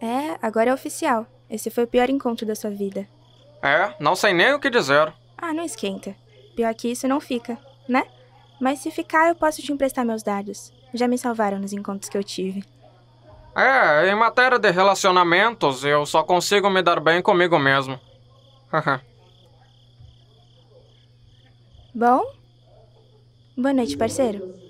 É, agora é oficial. Esse foi o pior encontro da sua vida. É, não sei nem o que dizer. Ah, não esquenta. Pior que isso não fica, né? Mas se ficar, eu posso te emprestar meus dados. Já me salvaram nos encontros que eu tive. É, em matéria de relacionamentos, eu só consigo me dar bem comigo mesmo. Bom? Boa noite, parceiro.